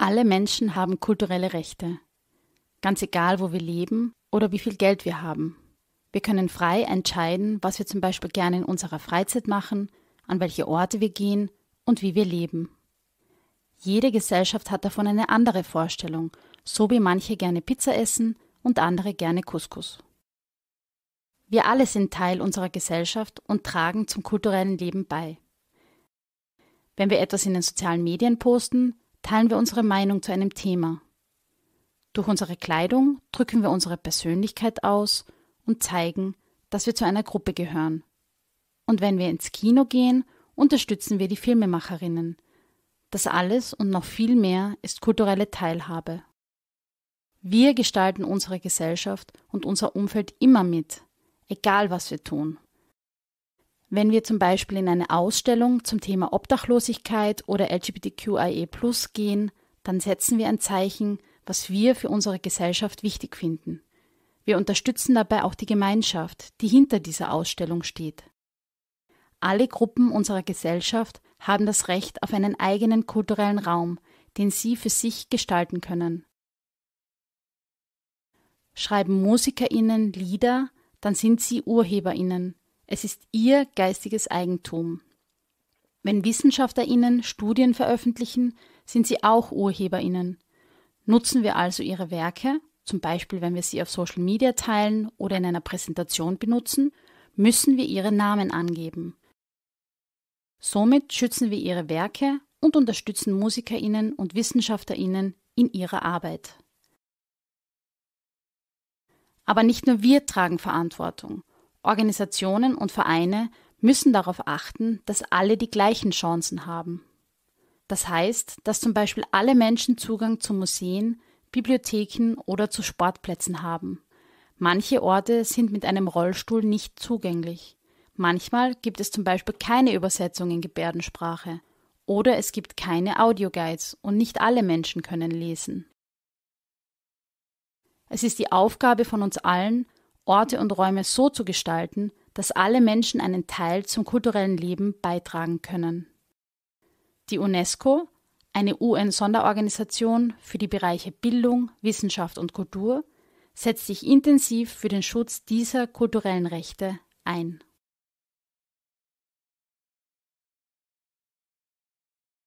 Alle Menschen haben kulturelle Rechte. Ganz egal, wo wir leben oder wie viel Geld wir haben. Wir können frei entscheiden, was wir zum Beispiel gerne in unserer Freizeit machen, an welche Orte wir gehen und wie wir leben. Jede Gesellschaft hat davon eine andere Vorstellung, so wie manche gerne Pizza essen und andere gerne Couscous. Wir alle sind Teil unserer Gesellschaft und tragen zum kulturellen Leben bei. Wenn wir etwas in den sozialen Medien posten, teilen wir unsere Meinung zu einem Thema. Durch unsere Kleidung drücken wir unsere Persönlichkeit aus und zeigen, dass wir zu einer Gruppe gehören. Und wenn wir ins Kino gehen, unterstützen wir die Filmemacherinnen. Das alles und noch viel mehr ist kulturelle Teilhabe. Wir gestalten unsere Gesellschaft und unser Umfeld immer mit, egal was wir tun. Wenn wir zum Beispiel in eine Ausstellung zum Thema Obdachlosigkeit oder LGBTQIA e Plus gehen, dann setzen wir ein Zeichen, was wir für unsere Gesellschaft wichtig finden. Wir unterstützen dabei auch die Gemeinschaft, die hinter dieser Ausstellung steht. Alle Gruppen unserer Gesellschaft haben das Recht auf einen eigenen kulturellen Raum, den sie für sich gestalten können. Schreiben Musikerinnen Lieder, dann sind sie Urheberinnen es ist ihr geistiges Eigentum. Wenn Wissenschaftlerinnen Studien veröffentlichen, sind sie auch Urheberinnen. Nutzen wir also ihre Werke, zum Beispiel wenn wir sie auf Social Media teilen oder in einer Präsentation benutzen, müssen wir ihre Namen angeben. Somit schützen wir ihre Werke und unterstützen Musikerinnen und Wissenschaftlerinnen in ihrer Arbeit. Aber nicht nur wir tragen Verantwortung. Organisationen und Vereine müssen darauf achten, dass alle die gleichen Chancen haben. Das heißt, dass zum Beispiel alle Menschen Zugang zu Museen, Bibliotheken oder zu Sportplätzen haben. Manche Orte sind mit einem Rollstuhl nicht zugänglich. Manchmal gibt es zum Beispiel keine Übersetzung in Gebärdensprache oder es gibt keine Audioguides und nicht alle Menschen können lesen. Es ist die Aufgabe von uns allen, Orte und Räume so zu gestalten, dass alle Menschen einen Teil zum kulturellen Leben beitragen können. Die UNESCO, eine UN-Sonderorganisation für die Bereiche Bildung, Wissenschaft und Kultur, setzt sich intensiv für den Schutz dieser kulturellen Rechte ein.